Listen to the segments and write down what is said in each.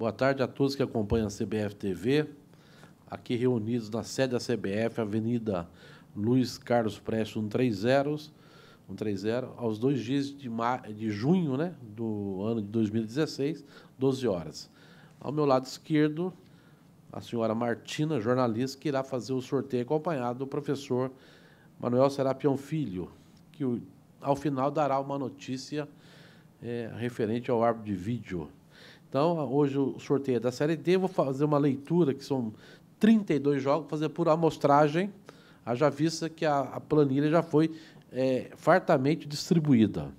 Boa tarde a todos que acompanham a CBF TV. Aqui reunidos na sede da CBF, Avenida Luiz Carlos Prestes 130, 130 aos dois dias de, ma... de junho né, do ano de 2016, 12 horas. Ao meu lado esquerdo, a senhora Martina, jornalista, que irá fazer o sorteio acompanhado do professor Manuel Serapião Filho, que ao final dará uma notícia é, referente ao árbitro de vídeo. Então, hoje o sorteio é da Série D, vou fazer uma leitura, que são 32 jogos, fazer por amostragem, haja vista que a, a planilha já foi é, fartamente distribuída.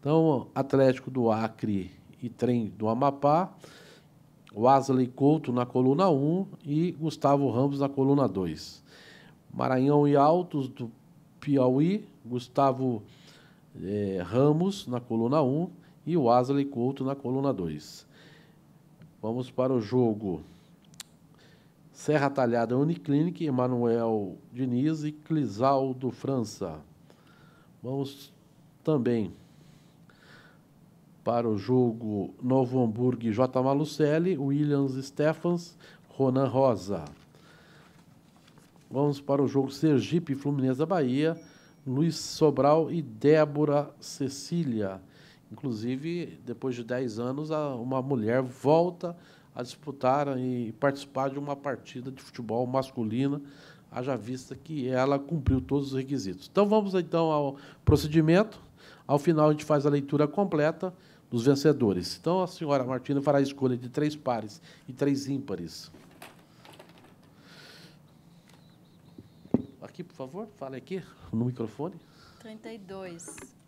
Então, Atlético do Acre e Trem do Amapá, Wesley Couto na coluna 1 e Gustavo Ramos na coluna 2. Maranhão e Altos do Piauí, Gustavo é, Ramos na coluna 1 e Wesley Couto na coluna 2. Vamos para o jogo. Serra Talhada Uniclinic, Emanuel Diniz e Clisaldo França. Vamos também para o jogo Novo Hamburgo J. Malucelli, Williams Stephens, Ronan Rosa. Vamos para o jogo Sergipe Fluminense da Bahia, Luiz Sobral e Débora Cecília. Inclusive, depois de 10 anos, uma mulher volta a disputar e participar de uma partida de futebol masculina, haja vista que ela cumpriu todos os requisitos. Então, vamos então ao procedimento. Ao final, a gente faz a leitura completa dos vencedores. Então, a senhora Martina fará a escolha de três pares e três ímpares. Aqui, por favor, fale aqui no microfone. 32.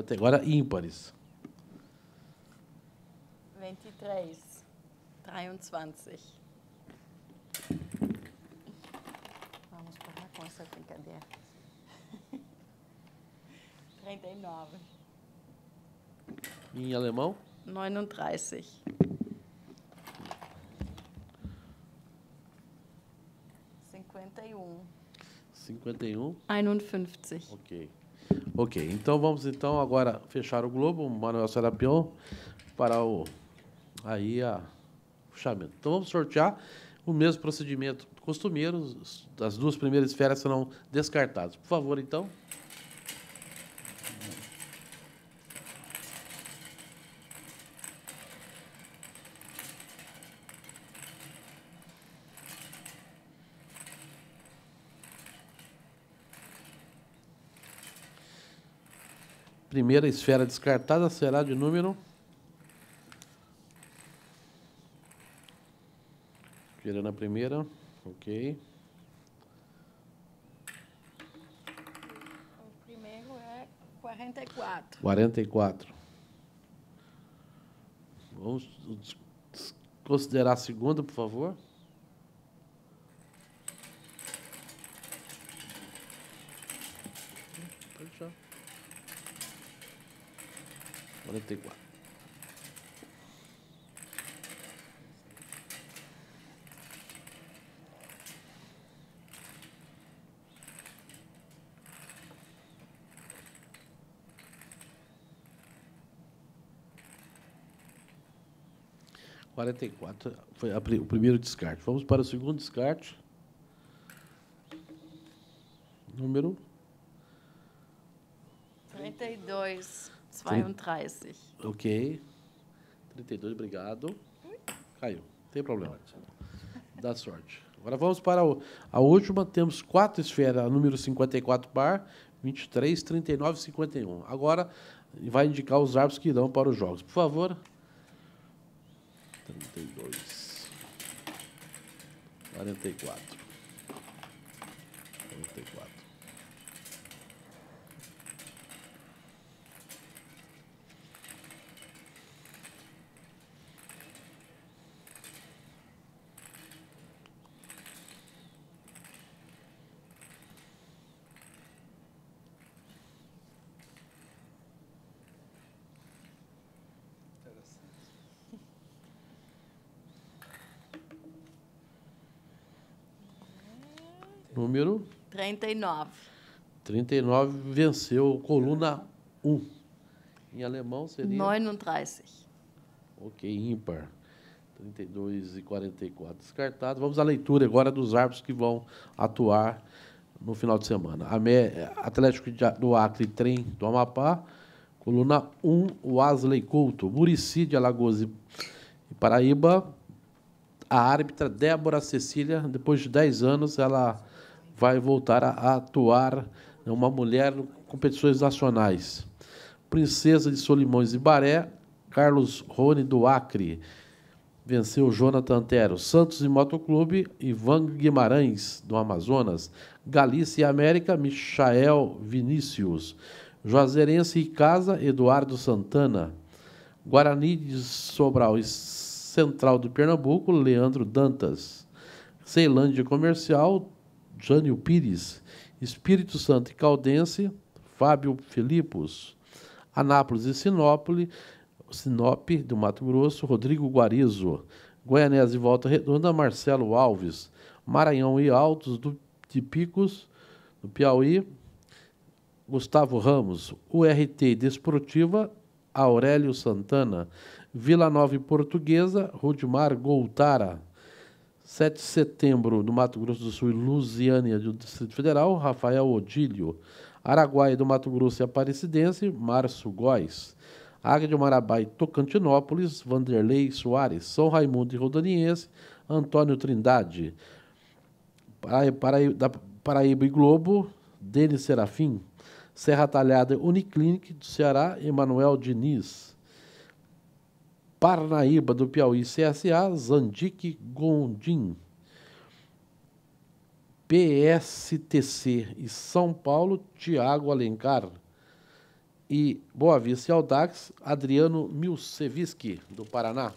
até agora ímpares. 23. 23. Vamos parar com essa brincadeira. 39. Em alemão? 39. 51. 51. 51. Ok. Ok, então vamos então agora fechar o Globo, Manuel Serapion, para o aí a fechamento. Então vamos sortear o mesmo procedimento costumeiro, as duas primeiras esferas serão descartadas. Por favor, então. Primeira esfera descartada será de número. Tirando a primeira. Ok. O primeiro é 44. 44. Vamos considerar a segunda, por favor. 44. Quarenta e quatro foi a, o primeiro descarte. Vamos para o segundo descarte. Número dois 32. Ok. 32, obrigado. Caiu. Não tem problema. Dá sorte. Agora vamos para a última. Temos quatro esferas, número 54 par, 23, 39 e 51. Agora vai indicar os árbitros que irão para os jogos. Por favor. 32. 44. Número? 39. 39 venceu coluna 1. Em alemão seria? 39. Ok, ímpar. 32 e 44 descartados. Vamos à leitura agora dos árbitros que vão atuar no final de semana. Atlético do Acre, Trem do Amapá. Coluna 1, Wesley Couto. Murici de Alagoas e Paraíba. A árbitra Débora Cecília, depois de 10 anos, ela vai voltar a atuar né, uma mulher em competições nacionais. Princesa de Solimões e Baré, Carlos Rony do Acre. Venceu Jonathan Antero. Santos e Motoclube, Ivan Guimarães, do Amazonas. Galícia e América, Michael Vinícius. Juazeirense e Casa, Eduardo Santana. Guarani de Sobral e Central do Pernambuco, Leandro Dantas. Ceilândia Comercial, Jânio Pires, Espírito Santo e Caldense, Fábio Filipos, Anápolis e Sinopoli, Sinop, do Mato Grosso, Rodrigo Guarizo, Goianese e Volta Redonda, Marcelo Alves, Maranhão e Altos do, de Picos, do Piauí, Gustavo Ramos, URT Desportiva, Aurélio Santana, Vila Nova e Portuguesa, Rudimar Goltara, 7 de setembro, no Mato Grosso do Sul e Lusiânia, do Distrito Federal, Rafael Odílio. Araguaia do Mato Grosso e Aparecidense, Márcio Góes. Águia de Marabá e Tocantinópolis, Vanderlei Soares. São Raimundo e Rodaniense, Antônio Trindade. da Paraíba e Globo, Denis Serafim. Serra Talhada Uniclinic do Ceará, Emanuel Diniz. Parnaíba do Piauí, CSA, Zandique Gondim. PSTC e São Paulo, Tiago Alencar. E Boa Vista e Aldax, Adriano Milceviski, do Paraná.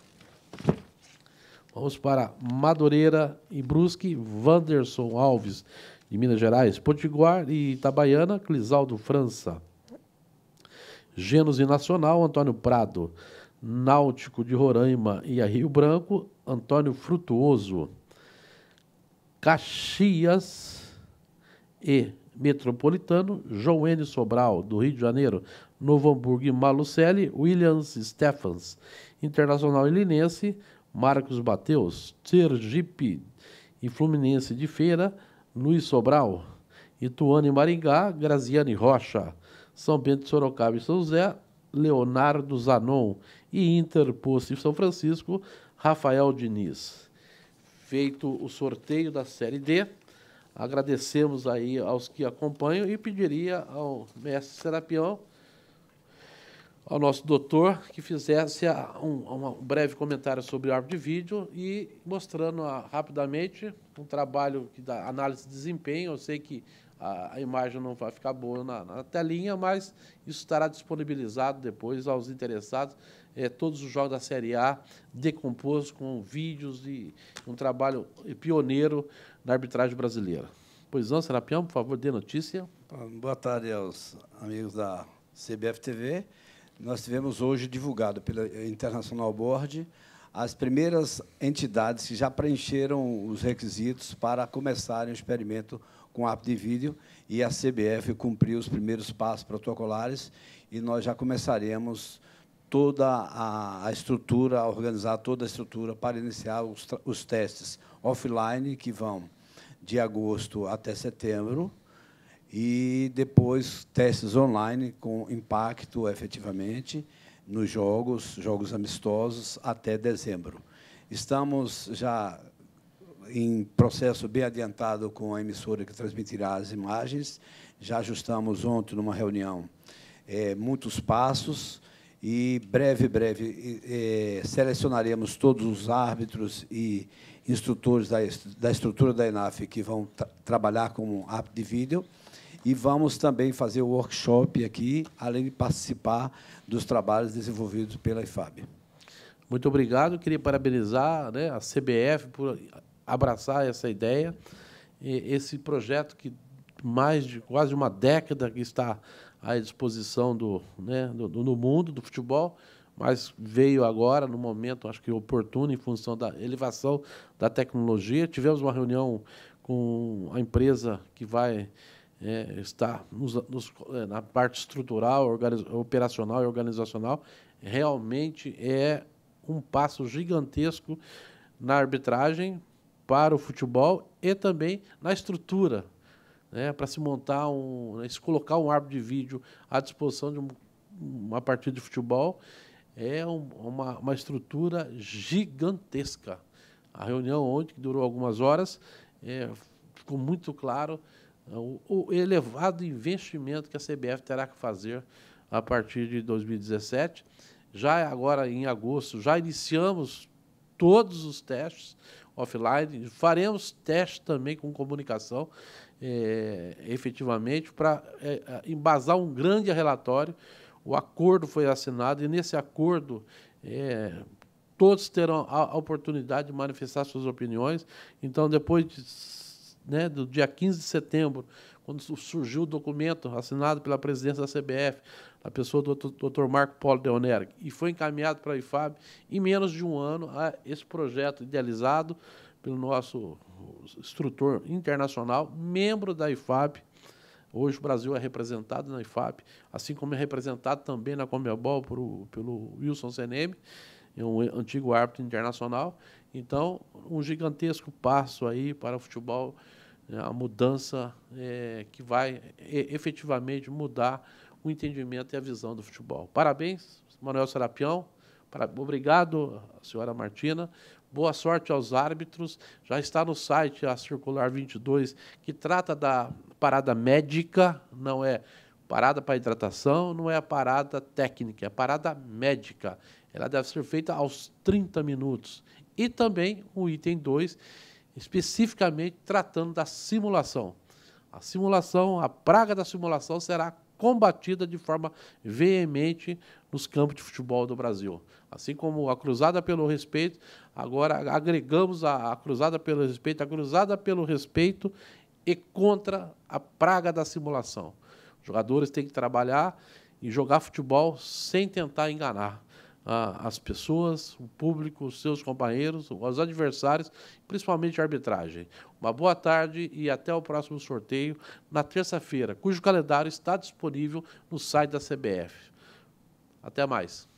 Vamos para Madureira e Brusque, Wanderson Alves, de Minas Gerais. Potiguar e Itabaiana, Clisaldo França. e Nacional, Antônio Prado. Náutico de Roraima e a Rio Branco, Antônio Frutuoso. Caxias e Metropolitano, João N. Sobral, do Rio de Janeiro, Novo Hamburgo e Malucelli, Williams Stephens, Internacional e Linense, Marcos Mateus, Sergipe e Fluminense de Feira, Luiz Sobral, Ituano e Maringá, Graziane Rocha, São Bento de Sorocaba e São José, Leonardo Zanon e interpôs-se São Francisco Rafael Diniz. Feito o sorteio da Série D, agradecemos aí aos que acompanham e pediria ao mestre Serapião, ao nosso doutor, que fizesse um, um breve comentário sobre o árbitro de vídeo e mostrando a, rapidamente um trabalho que dá análise de desempenho. Eu sei que a, a imagem não vai ficar boa na, na, telinha, mas isso estará disponibilizado depois aos interessados. É, todos os jogos da Série A decompostos com vídeos e um trabalho pioneiro na arbitragem brasileira. Pois não, Serapião, por favor, dê notícia. Boa tarde aos amigos da CBF TV. Nós tivemos hoje divulgado pela International Board as primeiras entidades que já preencheram os requisitos para começarem o experimento com app de vídeo, e a CBF cumpriu os primeiros passos protocolares e nós já começaremos toda a, estrutura, a organizar toda a estrutura para iniciar os, os testes offline, que vão de agosto até setembro, e depois testes online com impacto efetivamente nos jogos, jogos amistosos até dezembro. Estamos já em processo bem adiantado com a emissora que transmitirá as imagens. Já ajustamos ontem, numa reunião, é, muitos passos e, breve, breve, é, selecionaremos todos os árbitros e instrutores da, da estrutura da ENAF que vão tra trabalhar como app de vídeo e vamos também fazer o workshop aqui, além de participar dos trabalhos desenvolvidos pela IFAB. Muito obrigado. Queria parabenizar né, a CBF por abraçar essa ideia, esse projeto que mais de quase uma década que está à disposição do, né, do, do mundo do futebol, mas veio agora no momento acho que oportuno em função da elevação da tecnologia. Tivemos uma reunião com a empresa que vai é, estar nos, nos, é, na parte estrutural, operacional e organizacional. Realmente é um passo gigantesco na arbitragem para o futebol e também na estrutura, né, para se montar um, né, se colocar um árbitro de vídeo à disposição de um, uma partida de futebol é um, uma, uma estrutura gigantesca. A reunião ontem que durou algumas horas é, ficou muito claro né, o, o elevado investimento que a CBF terá que fazer a partir de 2017. Já agora em agosto já iniciamos todos os testes offline. Faremos testes também com comunicação, é, efetivamente, para é, eh, eh, embasar um grande relatório. O acordo foi assinado e nesse acordo é, todos terão a, oportunidade de manifestar suas opiniões. Então, depois de, né, do dia 15 de setembro, quando surgiu o documento assinado pela presidência da CBF, a pessoa do Dr. Marco Polo Deonera, e foi encaminhado para a IFAB, em menos de um ano, esse projeto idealizado pelo nosso instrutor internacional, membro da IFAB. Hoje o Brasil é representado na IFAB, assim como é representado também na Comebol pelo, pelo Wilson Seneme, é um antigo árbitro internacional. Então, um gigantesco passo aí para o futebol a mudança é, que vai é, efetivamente mudar o entendimento e a visão do futebol. Parabéns, Manuel Serapião. Obrigado, senhora Martina. Boa sorte aos árbitros. Já está no site a Circular 22, que trata da parada médica, não é parada para hidratação, não é a parada técnica, é a parada médica. Ela deve ser feita aos 30 minutos. E também o item 2, especificamente tratando da simulação. A simulação, a praga da simulação será combatida de forma veemente nos campos de futebol do Brasil. Assim como a cruzada pelo respeito, agora agregamos a, a cruzada pelo respeito, a cruzada pelo respeito e contra a praga da simulação. Os jogadores têm que trabalhar e jogar futebol sem tentar enganar as pessoas, o público, os seus companheiros, os adversários, principalmente a arbitragem. Uma boa tarde e até o próximo sorteio na terça-feira, cujo calendário está disponível no site da CBF. Até mais.